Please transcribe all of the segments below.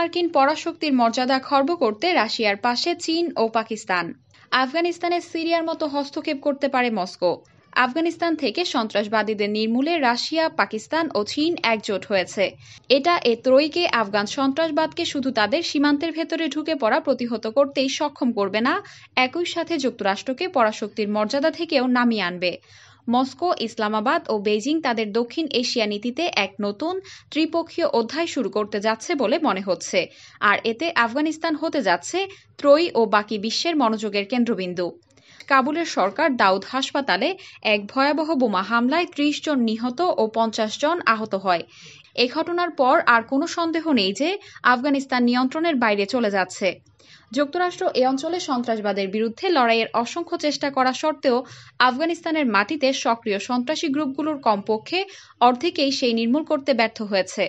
মার্কিন পরাশক্তির মর্যাদা খর্ব করতে রাশিয়ার পাশে চীন ও পাকিস্তান আফগানিস্তানে সিরিয়ার মতো হস্তক্ষেপ করতে পারে মস্কো আফগানিস্তান থেকে সন্ত্রাসবাদীদের নির্মূলে রাশিয়া পাকিস্তান ও চীন একজোট হয়েছে এটা এ ত্রয়ীকে আফগান সন্ত্রাসবাদকে শুধু তাদের সীমান্তের ভেতরে ঢুকে পড়া প্রতিহত করতেই সক্ষম করবে না একই সাথে যুক্তরাষ্ট্রকে পরাশক্তির মর্যাদা থেকেও নামিয়ে আনবে মস্কো ইসলামাবাদ ও বেজিং তাদের দক্ষিণ এশিয়া নীতিতে এক নতুন ত্রিপক্ষীয় অধ্যায় শুরু করতে যাচ্ছে বলে মনে হচ্ছে আর এতে আফগানিস্তান হতে যাচ্ছে ত্রয়ী ও বাকি বিশ্বের মনোযোগের কেন্দ্রবিন্দু কাবুলের সরকার দাউদ হাসপাতালে এক ভয়াবহ বোমা হামলায় ত্রিশ জন নিহত ও পঞ্চাশ জন আহত হয় এ ঘটনার পর আর কোনো সন্দেহ নেই যে আফগানিস্তান নিয়ন্ত্রণের বাইরে চলে যাচ্ছে যুক্তরাষ্ট্র এ অঞ্চলে সন্ত্রাসবাদের বিরুদ্ধে লড়াইয়ের অসংখ্য চেষ্টা করা সত্ত্বেও আফগানিস্তানের মাটিতে সক্রিয় সন্ত্রাসী গ্রুপগুলোর কমপক্ষে অর্ধেকেই সেই নির্মূল করতে ব্যর্থ হয়েছে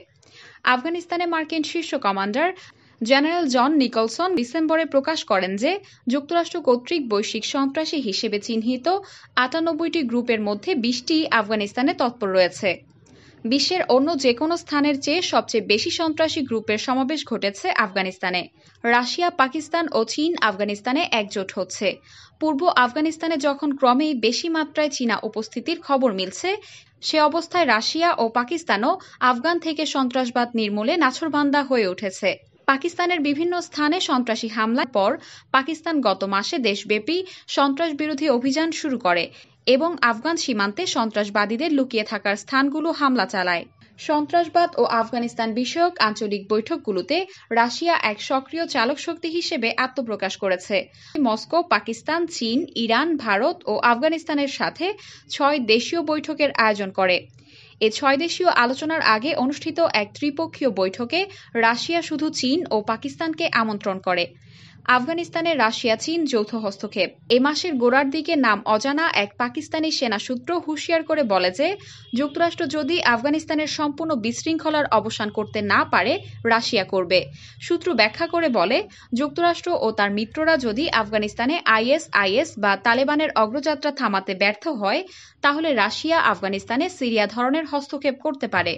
আফগানিস্তানে মার্কিন শীর্ষ কমান্ডার জেনারেল জন নিকলসন ডিসেম্বরে প্রকাশ করেন যে যুক্তরাষ্ট্র কর্তৃক বৈশ্বিক সন্ত্রাসী হিসেবে চিহ্নিত আটানব্বইটি গ্রুপের মধ্যে বিশটি আফগানিস্তানে তৎপর রয়েছে বিশ্বের অন্য যে কোনো স্থানের চেয়ে সবচেয়ে বেশি সন্ত্রাসী গ্রুপের সমাবেশ ঘটেছে আফগানিস্তানে রাশিয়া পাকিস্তান ও চীন আফগানিস্তানে একজোট হচ্ছে পূর্ব আফগানিস্তানে যখন ক্রমেই বেশি মাত্রায় চীনা উপস্থিতির খবর মিলছে সে অবস্থায় রাশিয়া ও পাকিস্তানও আফগান থেকে সন্ত্রাসবাদ নির্মূলে নাছরবান্দা হয়ে উঠেছে পাকিস্তানের বিভিন্ন স্থানে সন্ত্রাসী হামলার পর পাকিস্তান গত মাসে দেশব্যাপী সন্ত্রাস বিরোধী অভিযান শুরু করে এবং আফগান সীমান্তে সন্ত্রাসবাদীদের লুকিয়ে থাকার স্থানগুলো হামলা চালায় সন্ত্রাসবাদ ও আফগানিস্তান বিষয়ক আঞ্চলিক বৈঠকগুলোতে রাশিয়া এক সক্রিয় চালক শক্তি হিসেবে আত্মপ্রকাশ করেছে মস্কো পাকিস্তান চীন ইরান ভারত ও আফগানিস্তানের সাথে ছয় দেশীয় বৈঠকের আয়োজন করে এ ছয় দেশীয় আলোচনার আগে অনুষ্ঠিত এক ত্রিপক্ষীয় বৈঠকে রাশিয়া শুধু চীন ও পাকিস্তানকে আমন্ত্রণ করে আফগানিস্তানে রাশিয়া চীন যৌথ হস্তক্ষেপ এ মাসের গোড়ার দিকে নাম অজানা এক পাকিস্তানি সেনা সূত্র হুঁশিয়ার করে বলে যে যুক্তরাষ্ট্র যদি আফগানিস্তানের সম্পূর্ণ বিশৃঙ্খলার অবসান করতে না পারে রাশিয়া করবে সূত্র ব্যাখ্যা করে বলে যুক্তরাষ্ট্র ও তার মিত্ররা যদি আফগানিস্তানে আইএস আইএস বা তালেবানের অগ্রযাত্রা থামাতে ব্যর্থ হয় তাহলে রাশিয়া আফগানিস্তানে সিরিয়া ধরনের হস্তক্ষেপ করতে পারে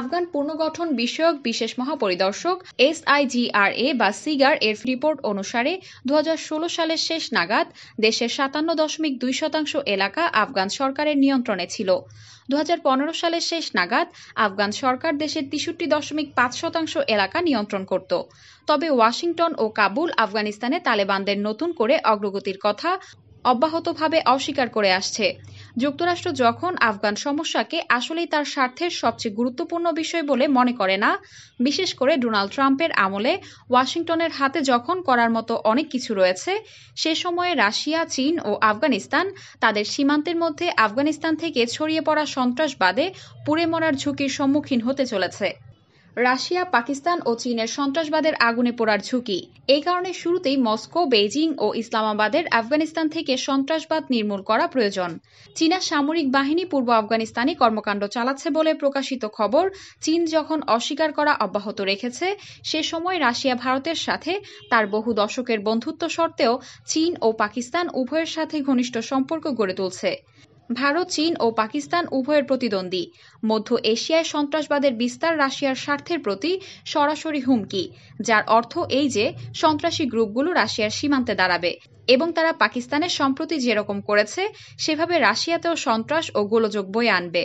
আফগান পুনর্গঠন বিষয়ক বিশেষ মহাপরিদর্শক এস আইজিআরএ বা সিগার এর রিপোর্ট অনুসারে দু সালের শেষ নাগাদ দেশের সাতান্ন দশমিক দুই শতাংশ এলাকা আফগান সরকারের নিয়ন্ত্রণে ছিল দু সালের শেষ নাগাদ আফগান সরকার দেশের তিষট্টি দশমিক পাঁচ শতাংশ এলাকা নিয়ন্ত্রণ করত তবে ওয়াশিংটন ও কাবুল আফগানিস্তানে তালেবানদের নতুন করে অগ্রগতির কথা অব্যাহতভাবে অস্বীকার করে আসছে যুক্তরাষ্ট্র যখন আফগান সমস্যাকে আসলেই তার স্বার্থের সবচেয়ে গুরুত্বপূর্ণ বিষয় বলে মনে করে না বিশেষ করে ডোনাল্ড ট্রাম্পের আমলে ওয়াশিংটনের হাতে যখন করার মতো অনেক কিছু রয়েছে সে সময়ে রাশিয়া চীন ও আফগানিস্তান তাদের সীমান্তের মধ্যে আফগানিস্তান থেকে ছড়িয়ে পড়া সন্ত্রাসবাদে পুড়ে মরার ঝুঁকির সম্মুখীন হতে চলেছে রাশিয়া পাকিস্তান ও চীনের সন্ত্রাসবাদের আগুনে পোড়ার ঝুঁকি এই কারণে শুরুতেই মস্কো বেইজিং ও ইসলামাবাদের আফগানিস্তান থেকে সন্ত্রাসবাদ নির্মূল করা প্রয়োজন চীনা সামরিক বাহিনী পূর্ব আফগানিস্তানে কর্মকাণ্ড চালাচ্ছে বলে প্রকাশিত খবর চীন যখন অস্বীকার করা অব্যাহত রেখেছে সে সময় রাশিয়া ভারতের সাথে তার বহু দশকের বন্ধুত্ব সত্ত্বেও চীন ও পাকিস্তান উভয়ের সাথে ঘনিষ্ঠ সম্পর্ক গড়ে তুলছে ভারত চীন ও পাকিস্তান উভয়ের প্রতিদ্বন্দ্বী মধ্য এশিয়ায় সন্ত্রাসবাদের বিস্তার রাশিয়ার স্বার্থের প্রতি সরাসরি হুমকি যার অর্থ এই যে সন্ত্রাসী গ্রুপগুলো রাশিয়ার সীমান্তে দাঁড়াবে এবং তারা পাকিস্তানের সম্প্রতি যেরকম করেছে সেভাবে রাশিয়াতেও সন্ত্রাস ও গোলযোগ বয়ে আনবে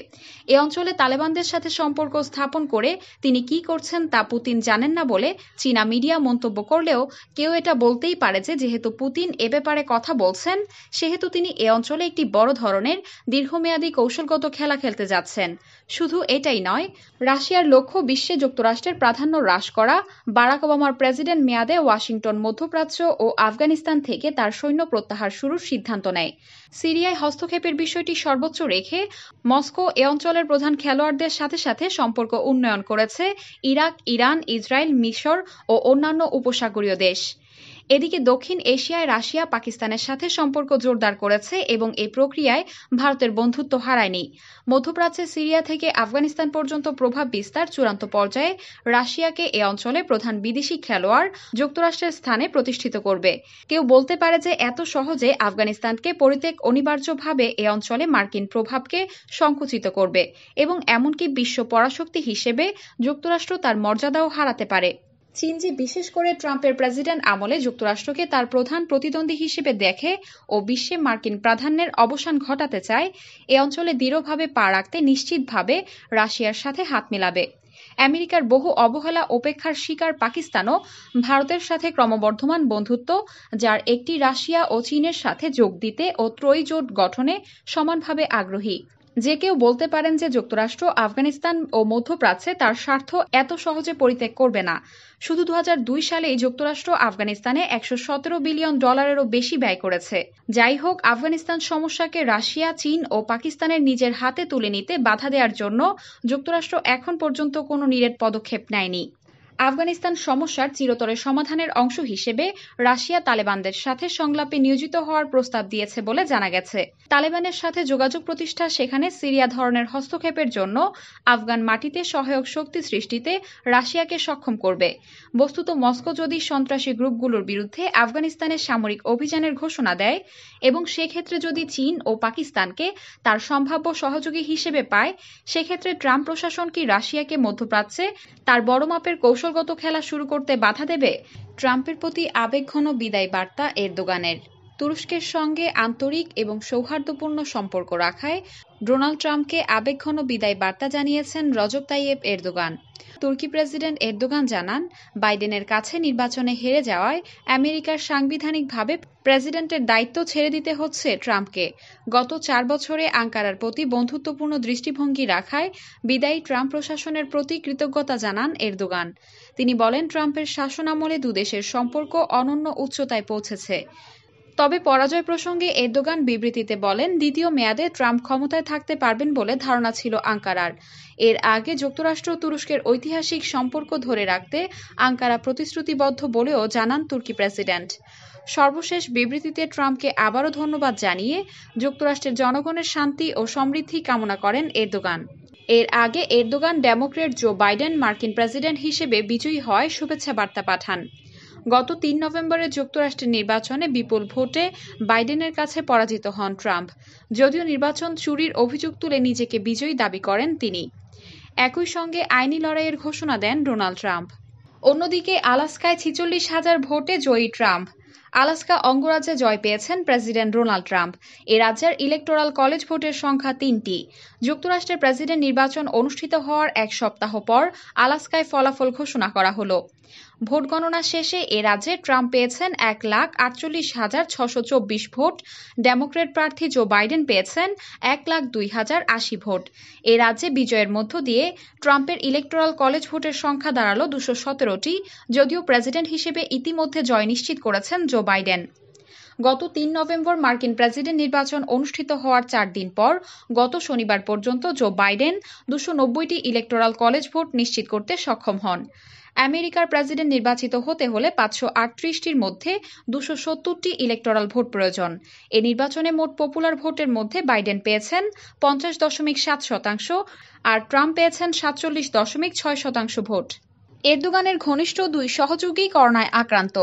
এ অঞ্চলে তালেবানদের সাথে সম্পর্ক স্থাপন করে তিনি কি করছেন তা পুতিন জানেন না বলে চীনা মিডিয়া মন্তব্য করলেও কেউ এটা বলতেই পারে যে যেহেতু পুতিন এ ব্যাপারে কথা বলছেন সেহেতু তিনি এ অঞ্চলে একটি বড় ধরনের দীর্ঘমেয়াদী কৌশলগত খেলা খেলতে যাচ্ছেন শুধু এটাই নয় রাশিয়ার লক্ষ্য বিশ্বে যুক্তরাষ্ট্রের প্রাধান্য হ্রাস করা বারাক ওবামার প্রেসিডেন্ট মেয়াদে ওয়াশিংটন মধ্যপ্রাচ্য ও আফগানিস্তান থেকে তার সৈন্য প্রত্যাহার শুরুর সিদ্ধান্ত নেয় সিরিয়ায় হস্তক্ষেপের বিষয়টি সর্বোচ্চ রেখে মস্কো এ অঞ্চলের প্রধান খেলোয়াড়দের সাথে সাথে সম্পর্ক উন্নয়ন করেছে ইরাক ইরান ইসরায়েল মিশর ও অন্যান্য উপসাগরীয় দেশ এদিকে দক্ষিণ এশিয়ায় রাশিয়া পাকিস্তানের সাথে সম্পর্ক জোরদার করেছে এবং এই প্রক্রিয়ায় ভারতের বন্ধুত্ব হারায়নি মধ্যপ্রাচ্যে সিরিয়া থেকে আফগানিস্তান পর্যন্ত প্রভাব বিস্তার চূড়ান্ত পর্যায়ে রাশিয়াকে এ অঞ্চলে প্রধান বিদেশি খেলোয়াড় যুক্তরাষ্ট্রের স্থানে প্রতিষ্ঠিত করবে কেউ বলতে পারে যে এত সহজে আফগানিস্তানকে পরিত্যাগ অনিবার্যভাবে এ অঞ্চলে মার্কিন প্রভাবকে সংকুচিত করবে এবং এমনকি বিশ্ব পরাশক্তি হিসেবে যুক্তরাষ্ট্র তার মর্যাদাও হারাতে পারে চীন যে বিশেষ করে ট্রাম্পের প্রেসিডেন্ট আমলে যুক্তরাষ্ট্রকে তার প্রধান প্রতিদ্বন্দ্বী হিসেবে দেখে ও বিশ্বে মার্কিন প্রাধান্যের অবসান ঘটাতে চায় এ অঞ্চলে দৃঢ়ভাবে পা রাখতে নিশ্চিতভাবে রাশিয়ার সাথে হাত মেলাবে আমেরিকার বহু অবহেলা উপেক্ষার শিকার পাকিস্তানও ভারতের সাথে ক্রমবর্ধমান বন্ধুত্ব যার একটি রাশিয়া ও চীনের সাথে যোগ দিতে ও ত্রয়ী জোট গঠনে সমানভাবে আগ্রহী যে কেউ বলতে পারেন যে যুক্তরাষ্ট্র আফগানিস্তান ও মধ্যপ্রাচ্যে তার স্বার্থ এত সহজে পরিত্যাগ করবে না শুধু দু হাজার দুই সালেই যুক্তরাষ্ট্র আফগানিস্তানে একশো বিলিয়ন ডলারেরও বেশি ব্যয় করেছে যাই হোক আফগানিস্তান সমস্যাকে রাশিয়া চীন ও পাকিস্তানের নিজের হাতে তুলে নিতে বাধা দেওয়ার জন্য যুক্তরাষ্ট্র এখন পর্যন্ত কোনো নিরেট পদক্ষেপ নেয়নি আফগানিস্তান সমস্যার চিরতরে সমাধানের অংশ হিসেবে রাশিয়া তালেবানদের সাথে সংলাপে নিয়োজিত হওয়ার প্রস্তাব দিয়েছে বলে জানা গেছে তালেবানের সাথে যোগাযোগ প্রতিষ্ঠা সেখানে সিরিয়া ধরনের হস্তক্ষেপের জন্য আফগান মাটিতে সহায়ক শক্তি সৃষ্টিতে রাশিয়াকে সক্ষম করবে বস্তুত মস্কো যদি সন্ত্রাসী গ্রুপগুলোর বিরুদ্ধে আফগানিস্তানের সামরিক অভিযানের ঘোষণা দেয় এবং সেক্ষেত্রে যদি চীন ও পাকিস্তানকে তার সম্ভাব্য সহযোগী হিসেবে পায় সেক্ষেত্রে ট্রাম্প প্রশাসন কি রাশিয়াকে মধ্যপ্রাচ্যে তার বড় মাপের কৌশল কৌশলগত খেলা শুরু করতে বাধা দেবে ট্রাম্পের প্রতি আবেগঘন বিদায় বার্তা এরদোগানের তুরস্কের সঙ্গে আন্তরিক এবং সৌহার্দ্যপূর্ণ সম্পর্ক রাখায় ডোনাল্ড ট্রাম্পকে আবেগঘন বিদায় বার্তা জানিয়েছেন রজব তাইয়েব এরদোগান তুর্কি প্রেসিডেন্ট এরদোগান জানান বাইডেনের কাছে নির্বাচনে হেরে যাওয়ায় আমেরিকার সাংবিধানিকভাবে প্রেসিডেন্টের দায়িত্ব ছেড়ে দিতে হচ্ছে ট্রাম্পকে গত চার বছরে আঙ্কারার প্রতি বন্ধুত্বপূর্ণ দৃষ্টিভঙ্গি রাখায় বিদায়ী ট্রাম্প প্রশাসনের প্রতি কৃতজ্ঞতা জানান এরদোগান তিনি বলেন ট্রাম্পের শাসনামলে দুদেশের সম্পর্ক অনন্য উচ্চতায় পৌঁছেছে তবে পরাজয় প্রসঙ্গে এরদোগান বিবৃতিতে বলেন দ্বিতীয় মেয়াদে ট্রাম্প ক্ষমতায় থাকতে পারবেন বলে ধারণা ছিল আঙ্কারার এর আগে যুক্তরাষ্ট্র তুরস্কের ঐতিহাসিক সম্পর্ক ধরে রাখতে আঙ্কারা প্রতিশ্রুতিবদ্ধ বলেও জানান তুর্কি প্রেসিডেন্ট সর্বশেষ বিবৃতিতে ট্রাম্পকে আবারও ধন্যবাদ জানিয়ে যুক্তরাষ্ট্রের জনগণের শান্তি ও সমৃদ্ধি কামনা করেন এরদোগান এর আগে এরদোগান ডেমোক্রেট জো বাইডেন মার্কিন প্রেসিডেন্ট হিসেবে বিজয়ী হয় শুভেচ্ছা বার্তা পাঠান গত তিন নভেম্বরের যুক্তরাষ্ট্রের নির্বাচনে বিপুল ভোটে বাইডেনের কাছে পরাজিত হন ট্রাম্প যদিও নির্বাচন চুরির অভিযোগ তুলে নিজেকে বিজয়ী দাবি করেন তিনি একই সঙ্গে আইনি লড়াইয়ের ঘোষণা দেন ডোনাল্ড ট্রাম্প অন্যদিকে আলাস্কায় ছিচল্লিশ হাজার ভোটে জয়ী ট্রাম্প আলাস্কা অঙ্গরাজ্যে জয় পেয়েছেন প্রেসিডেন্ট ডোনাল্ড ট্রাম্প এ রাজ্যের ইলেকটোরাল কলেজ ভোটের সংখ্যা তিনটি যুক্তরাষ্ট্রের প্রেসিডেন্ট নির্বাচন অনুষ্ঠিত হওয়ার এক সপ্তাহ পর আলাস্কায় ফলাফল ঘোষণা করা হলো ভোট গণনা শেষে এ রাজ্যে ট্রাম্প পেয়েছেন এক লাখ আটচল্লিশ হাজার ছশো চব্বিশ ভোট ডেমোক্রেট প্রার্থী জো বাইডেন পেয়েছেন এক লাখ দুই হাজার আশি ভোট এ রাজ্যে বিজয়ের মধ্য দিয়ে ট্রাম্পের ইলেকট্রাল কলেজ ভোটের সংখ্যা দাঁড়ালো দুশো সতেরোটি যদিও প্রেসিডেন্ট হিসেবে ইতিমধ্যে জয় নিশ্চিত করেছেন জো বাইডেন গত তিন নভেম্বর মার্কিন প্রেসিডেন্ট নির্বাচন অনুষ্ঠিত হওয়ার চার দিন পর গত শনিবার পর্যন্ত জো বাইডেন দুশো নব্বইটি ইলেকটোরাল কলেজ ভোট নিশ্চিত করতে সক্ষম হন আমেরিকার প্রেসিডেন্ট নির্বাচিত হতে হলে পাঁচশো আটত্রিশটির মধ্যে দুশো সত্তরটি ইলেকটোরাল ভোট প্রয়োজন এ নির্বাচনে মোট পপুলার ভোটের মধ্যে বাইডেন পেয়েছেন পঞ্চাশ দশমিক সাত শতাংশ আর ট্রাম্প পেয়েছেন সাতচল্লিশ দশমিক ছয় শতাংশ ভোট এরদোগানের ঘনিষ্ঠ দুই সহযোগী করোনায় আক্রান্ত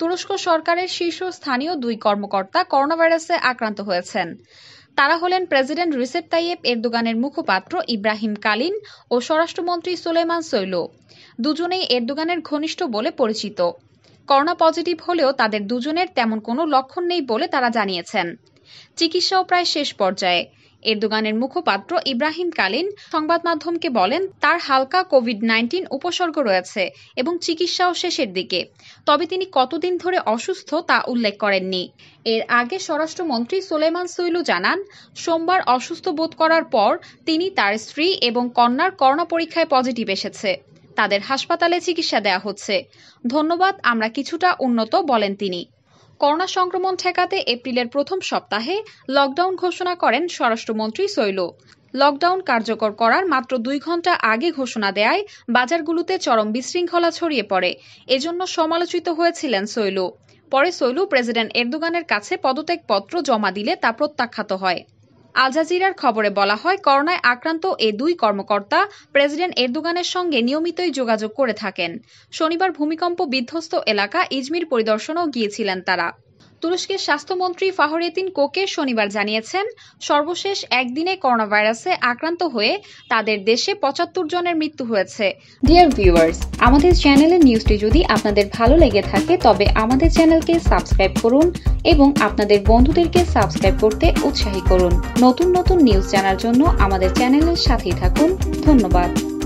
তুরস্ক সরকারের শীর্ষস্থানীয় দুই কর্মকর্তা করোনাভাইরাসে আক্রান্ত হয়েছেন তারা হলেন প্রেসিডেন্ট রিসেপ তাইয়েব এরদোগানের মুখপাত্র ইব্রাহিম কালিন ও স্বরাষ্ট্রমন্ত্রী সোলেমান সৈলো দুজনেই এরদোগানের ঘনিষ্ঠ বলে পরিচিত করোনা পজিটিভ হলেও তাদের দুজনের তেমন কোনো লক্ষণ নেই বলে তারা জানিয়েছেন চিকিৎসাও প্রায় শেষ পর্যায়ে এরদোগানের মুখপাত্র ইব্রাহিম কালিন সংবাদ মাধ্যমকে বলেন তার হালকা কোভিড নাইন্টিন উপসর্গ রয়েছে এবং চিকিৎসাও শেষের দিকে তবে তিনি কতদিন ধরে অসুস্থ তা উল্লেখ করেননি এর আগে স্বরাষ্ট্রমন্ত্রী সোলেমান সৈলু জানান সোমবার অসুস্থ বোধ করার পর তিনি তার স্ত্রী এবং কন্যার করোনা পরীক্ষায় পজিটিভ এসেছে তাদের হাসপাতালে চিকিৎসা দেয়া হচ্ছে ধন্যবাদ আমরা কিছুটা উন্নত বলেন তিনি করোনা সংক্রমণ ঠেকাতে এপ্রিলের প্রথম সপ্তাহে লকডাউন ঘোষণা করেন স্বরাষ্ট্রমন্ত্রী সৈল লকডাউন কার্যকর করার মাত্র দুই ঘন্টা আগে ঘোষণা দেয় বাজারগুলোতে চরম বিশৃঙ্খলা ছড়িয়ে পড়ে এজন্য সমালোচিত হয়েছিলেন সৈল পরে সৈলু প্রেসিডেন্ট এরদোগানের কাছে পদত্যাগপত্র জমা দিলে তা প্রত্যাখ্যাত হয় আল জাজিরার খবরে বলা হয় করোনায় আক্রান্ত এ দুই কর্মকর্তা প্রেসিডেন্ট এরদোগানের সঙ্গে নিয়মিতই যোগাযোগ করে থাকেন শনিবার ভূমিকম্প বিধ্বস্ত এলাকা ইজমির পরিদর্শনেও গিয়েছিলেন তারা তুরস্কের স্বাস্থ্যমন্ত্রী ফাহরেতিন কোকে শনিবার জানিয়েছেন সর্বশেষ একদিনে করোনাভাইরাসে আক্রান্ত হয়ে তাদের দেশে পঁচাত্তর জনের মৃত্যু হয়েছে ডিয়ার ভিউয়ার্স আমাদের চ্যানেলের নিউজটি যদি আপনাদের ভালো লেগে থাকে তবে আমাদের চ্যানেলকে সাবস্ক্রাইব করুন এবং আপনাদের বন্ধুদেরকে সাবস্ক্রাইব করতে উৎসাহী করুন নতুন নতুন নিউজ জানার জন্য আমাদের চ্যানেলের সাথেই থাকুন ধন্যবাদ